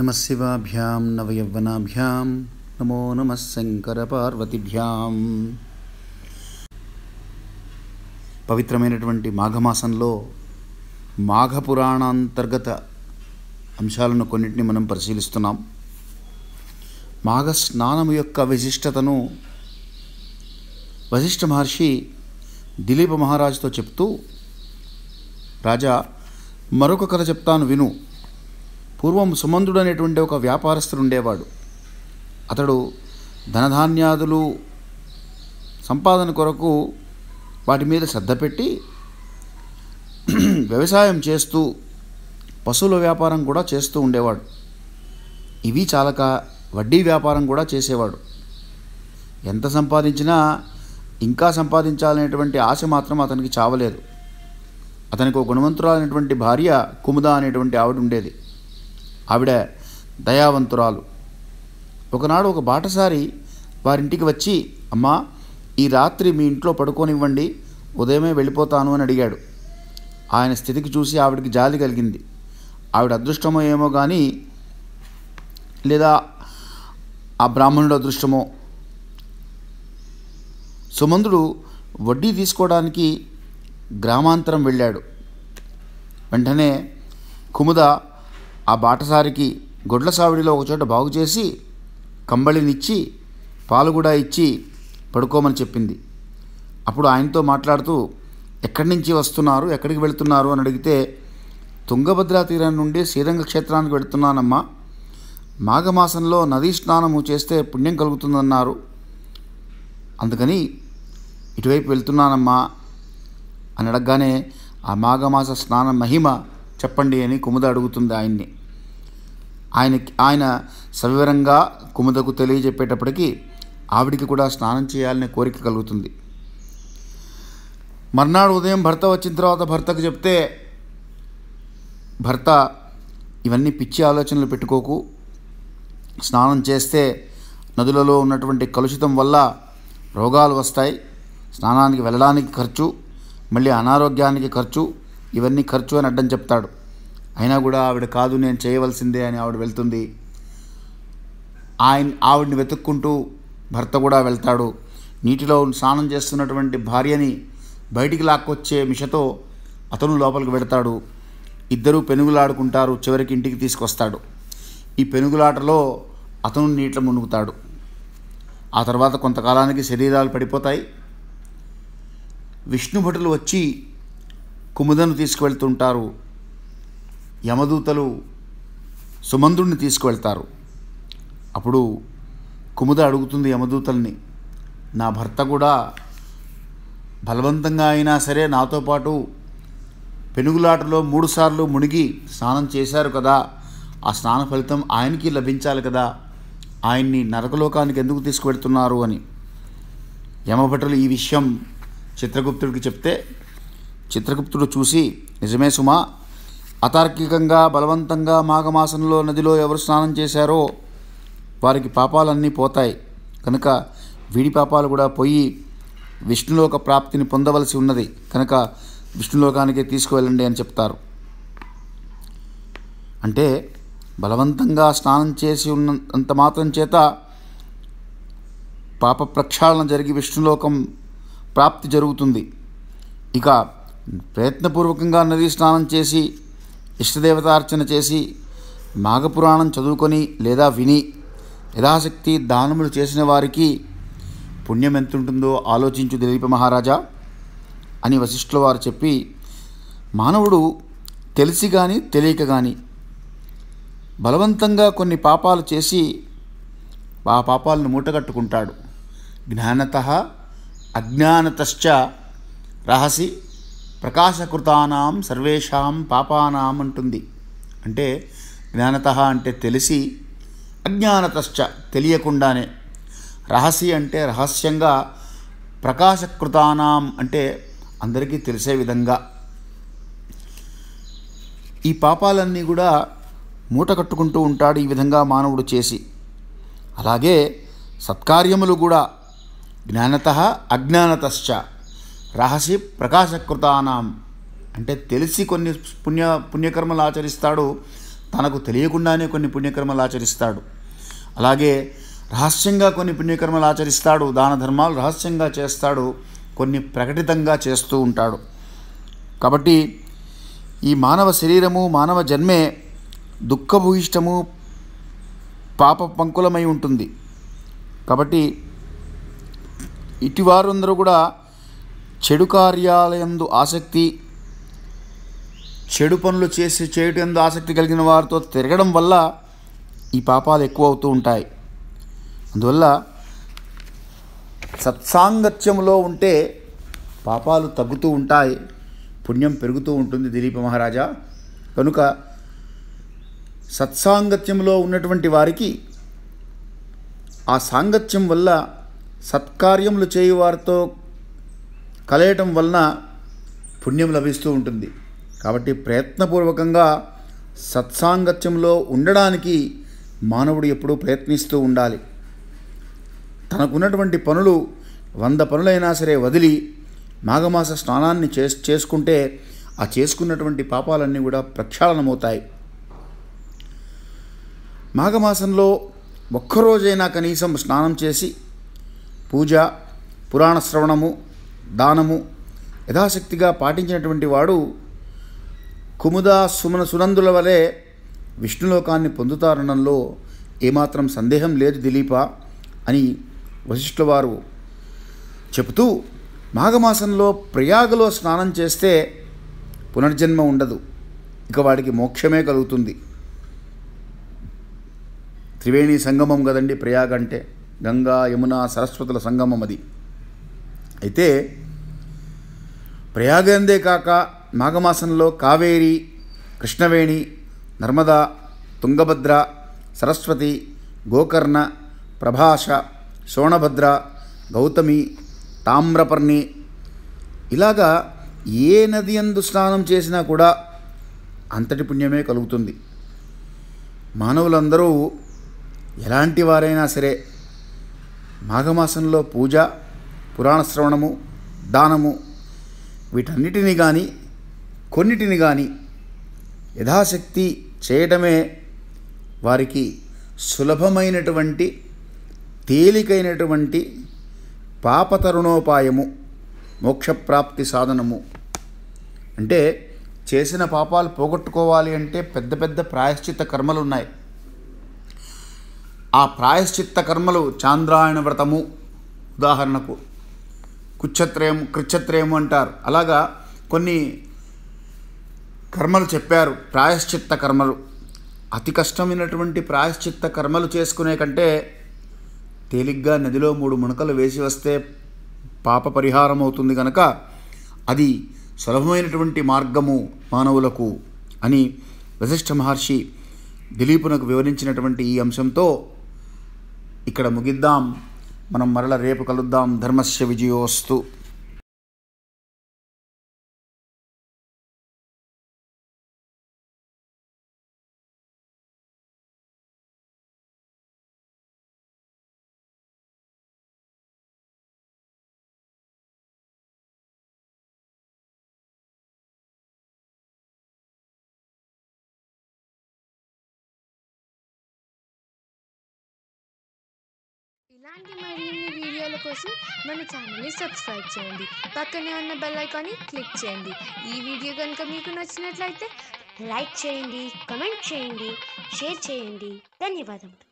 నమశివాభ్యాం నవయవ్వనాభ్యాం నమో నమ శంకర పార్వతిభ్యాం పవిత్రమైనటువంటి మాఘమాసంలో మాఘపురాణాంతర్గత అంశాలను కొన్నింటిని మనం పరిశీలిస్తున్నాం మాఘస్నానము యొక్క విశిష్టతను వశిష్ఠ మహర్షి దిలీప మహారాజుతో చెప్తూ రాజా మరొక కథ చెప్తాను విను పూర్వం సుమంధుడు అనేటువంటి ఒక వ్యాపారస్తుడు ఉండేవాడు అతడు ధనధాన్యాదులు సంపాదన కొరకు వాటి మీద శ్రద్ధ పెట్టి వ్యవసాయం చేస్తూ పశువుల వ్యాపారం కూడా చేస్తూ ఉండేవాడు ఇవి చాలక వడ్డీ వ్యాపారం కూడా చేసేవాడు ఎంత సంపాదించినా ఇంకా సంపాదించాలనేటువంటి ఆశ మాత్రం అతనికి చావలేదు అతనికి ఒక గుణవంతురాలైనటువంటి భార్య కుముద అనేటువంటి ఆవిడ ఉండేది ఆవిడ దయావంతురాలు ఒకనాడు ఒక బాటసారి వారింటికి వచ్చి అమ్మా ఈ రాత్రి మీ ఇంట్లో పడుకోనివ్వండి ఉదయమే వెళ్ళిపోతాను అని అడిగాడు ఆయన స్థితికి చూసి ఆవిడకి జాలి కలిగింది ఆవిడ అదృష్టమో ఏమో కానీ లేదా ఆ బ్రాహ్మణుడు అదృష్టమో సుమందుడు వడ్డీ తీసుకోవడానికి గ్రామాంతరం వెళ్ళాడు వెంటనే కుముద ఆ బాటసారికి గొడ్ల సావిడిలో ఒకచోట బాగు చేసి కంబళినిచ్చి పాలు కూడా ఇచ్చి పడుకోమని చెప్పింది అప్పుడు ఆయనతో మాట్లాడుతూ ఎక్కడి నుంచి వస్తున్నారు ఎక్కడికి వెళుతున్నారు అని అడిగితే తుంగభద్రా తీరం నుండి శ్రీరంగ క్షేత్రానికి వెళుతున్నానమ్మా మాఘమాసంలో నదీ స్నానము చేస్తే పుణ్యం కలుగుతుందన్నారు అందుకని ఇటువైపు వెళ్తున్నానమ్మా అని అడగగానే ఆ మాఘమాస స్నాన మహిమ చెప్పండి అని కుముద అడుగుతుంది ఆయన్ని ఆయన ఆయన సవివరంగా కుముదకు తెలియజెప్పేటప్పటికీ ఆవిడికి కూడా స్నానం చేయాలనే కోరిక కలుగుతుంది మర్నాడు ఉదయం భర్త వచ్చిన తర్వాత భర్తకు చెప్తే భర్త ఇవన్నీ పిచ్చి ఆలోచనలు పెట్టుకోకు స్నానం చేస్తే నదులలో ఉన్నటువంటి కలుషితం వల్ల రోగాలు వస్తాయి స్నానానికి వెళ్ళడానికి ఖర్చు మళ్ళీ అనారోగ్యానికి ఖర్చు ఇవన్నీ ఖర్చు అని అడ్డం చెప్తాడు అయినా కూడా ఆవిడ కాదు నేను చేయవలసిందే అని ఆవిడ వెళ్తుంది ఆయన ఆవిడని వెతుక్కుంటూ భర్త కూడా వెళ్తాడు నీటిలో స్నానం చేస్తున్నటువంటి భార్యని బయటికి లాక్కొచ్చే మిషతో అతను లోపలికి వెడతాడు ఇద్దరూ పెనుగులాడుకుంటారు చివరికి ఇంటికి తీసుకొస్తాడు ఈ పెనుగులాటలో అతను నీటిలో మునుగుతాడు ఆ తర్వాత కొంతకాలానికి శరీరాలు పడిపోతాయి విష్ణుభటులు వచ్చి కుముదను తీసుకువెళ్తుంటారు యమదూతలు సుమంధుడిని తీసుకువెళ్తారు అప్పుడు కుముద అడుగుతుంది యమదూతల్ని నా భర్త కూడా బలవంతంగా అయినా సరే నాతో పాటు పెనుగులాటలో మూడుసార్లు మునిగి స్నానం చేశారు కదా ఆ స్నాన ఫలితం ఆయనకి లభించాలి కదా ఆయన్ని నరకలోకానికి ఎందుకు తీసుకువెళ్తున్నారు అని యమభటులు ఈ విషయం చిత్రగుప్తుడికి చెప్తే చిత్రగుప్తుడు చూసి నిజమే సుమా అతార్కికంగా బలవంతంగా మాఘమాసంలో నదిలో ఎవరు స్నానం చేశారో వారికి పాపాలన్నీ పోతాయి కనుక వీడి పాపాలు కూడా పోయి విష్ణులోక ప్రాప్తిని పొందవలసి ఉన్నది కనుక విష్ణులోకానికే తీసుకువెళ్ళండి అని చెప్తారు అంటే బలవంతంగా స్నానం చేసి ఉన్నంత మాత్రం చేత పాప ప్రక్షాళన జరిగి విష్ణులోకం ప్రాప్తి జరుగుతుంది ఇక ప్రయత్నపూర్వకంగా నదీ స్నానం చేసి ఇష్టదేవతార్చన చేసి మాఘపురాణం చదువుకొని లేదా విని యథాశక్తి దానములు చేసిన వారికి పుణ్యం ఎంత ఉంటుందో ఆలోచించు దిలీప మహారాజా అని వశిష్ఠుల వారు చెప్పి మానవుడు తెలిసి కానీ తెలియక కానీ బలవంతంగా కొన్ని పాపాలు చేసి ఆ పాపాలను మూటగట్టుకుంటాడు జ్ఞానత అజ్ఞానతశ్చ రహసి ప్రకాశకృతానాం సర్వేషాం పాపానాం అంటుంది అంటే జ్ఞానత అంటే తెలిసి అజ్ఞానతశ్చ తెలియకుండానే రహస్య అంటే రహస్యంగా ప్రకాశకృతానాం అంటే అందరికీ తెలిసే విధంగా ఈ పాపాలన్నీ కూడా మూట కట్టుకుంటూ ఉంటాడు ఈ విధంగా మానవుడు చేసి అలాగే సత్కార్యములు కూడా జ్ఞానత అజ్ఞానతశ్చ రహసి ప్రకాశకృతానాం అంటే తెలిసి కొన్ని పుణ్య పుణ్యకర్మలు ఆచరిస్తాడు తనకు తెలియకుండానే కొన్ని పుణ్యకర్మలు ఆచరిస్తాడు అలాగే రహస్యంగా కొన్ని పుణ్యకర్మలు ఆచరిస్తాడు దాన ధర్మాలు రహస్యంగా చేస్తాడు కొన్ని ప్రకటితంగా చేస్తూ ఉంటాడు కాబట్టి ఈ మానవ శరీరము మానవ జన్మే దుఃఖభూయిష్టము పాప పంకులమై ఉంటుంది కాబట్టి ఇటివారందరూ కూడా చెడు కార్యాలయందు ఆసక్తి చెడు పనులు చేసి చేయటందు ఆసక్తి కలిగిన వారితో తిరగడం వల్ల ఈ పాపాలు ఎక్కువ అవుతూ ఉంటాయి అందువల్ల సత్సాంగత్యంలో ఉంటే పాపాలు తగ్గుతూ ఉంటాయి పుణ్యం పెరుగుతూ ఉంటుంది దిలీప మహారాజా కనుక సత్సాంగత్యంలో ఉన్నటువంటి వారికి ఆ సాంగత్యం వల్ల సత్కార్యములు చేయు వారితో కలయటం వలన పుణ్యం లభిస్తూ ఉంటుంది కాబట్టి ప్రయత్నపూర్వకంగా సత్సాంగత్యంలో ఉండడానికి మానవుడు ఎప్పుడూ ప్రయత్నిస్తూ ఉండాలి తనకున్నటువంటి పనులు వంద పనులైనా సరే వదిలి మాఘమాస స్నానాన్ని చేసు చేసుకుంటే ఆ చేసుకున్నటువంటి పాపాలన్నీ కూడా ప్రక్షాళనమవుతాయి మాఘమాసంలో ఒక్కరోజైనా కనీసం స్నానం చేసి పూజ పురాణ శ్రవణము దానము యథాశక్తిగా పాటించినటువంటి వాడు కుముద సుమన సునందుల వలె విష్ణులోకాన్ని పొందుతారనంలో ఏమాత్రం సందేహం లేదు దిలీప అని వశిష్ఠుల వారు చెబుతూ మాఘమాసంలో ప్రయాగలో స్నానం చేస్తే పునర్జన్మ ఉండదు ఇక వాడికి మోక్షమే కలుగుతుంది త్రివేణి సంగమం కదండి ప్రయాగ అంటే గంగా యమున సరస్వతుల సంగమం అది అయితే ప్రయాగందే కాక మాఘమాసంలో కావేరి కృష్ణవేణి నర్మదా తుంగభద్ర సరస్వతి గోకర్ణ ప్రభాష శోణభద్ర గౌతమి తామ్రపర్ణి ఇలాగా ఏ నది అందు స్నానం చేసినా కూడా అంతటి పుణ్యమే కలుగుతుంది మానవులందరూ ఎలాంటి వారైనా సరే మాఘమాసంలో పూజ పురాణ శ్రవణము దానము వీటన్నిటిని కానీ కొన్నిటిని కానీ యథాశక్తి చేయడమే వారికి సులభమైనటువంటి తేలికైనటువంటి పాపతరుణోపాయము మోక్షప్రాప్తి సాధనము అంటే చేసిన పాపాలు పోగొట్టుకోవాలి అంటే పెద్ద పెద్ద ప్రాయశ్చిత్త కర్మలు ఉన్నాయి ఆ ప్రాయశ్చిత్త కర్మలు చాంద్రాయణ వ్రతము ఉదాహరణకు కుచ్చత్రయం కృచ్చత్రయం అంటారు అలాగా కొన్ని కర్మలు చెప్పారు ప్రాయశ్చిత్త కర్మలు అతి కష్టమైనటువంటి ప్రాయశ్చిత్త కర్మలు చేసుకునే కంటే తేలిగ్గా నదిలో మూడు మునకలు వేసి వస్తే పాప పరిహారం అవుతుంది కనుక అది సులభమైనటువంటి మార్గము మానవులకు అని వశిష్ఠ మహర్షి దిలీపునకు వివరించినటువంటి ఈ అంశంతో ఇక్కడ ముగిద్దాం మనం మరల రేపు కలుద్దాం ధర్మస్య విజయోస్తు ఇలాంటి మరిన్ని వీడియోల కోసం మన ఛానల్ని సబ్స్క్రైబ్ చేయండి పక్కనే ఉన్న బెల్ ఐకాన్ని క్లిక్ చేయండి ఈ వీడియో కనుక మీకు నచ్చినట్లయితే లైక్ చేయండి కమెంట్ చేయండి షేర్ చేయండి ధన్యవాదములు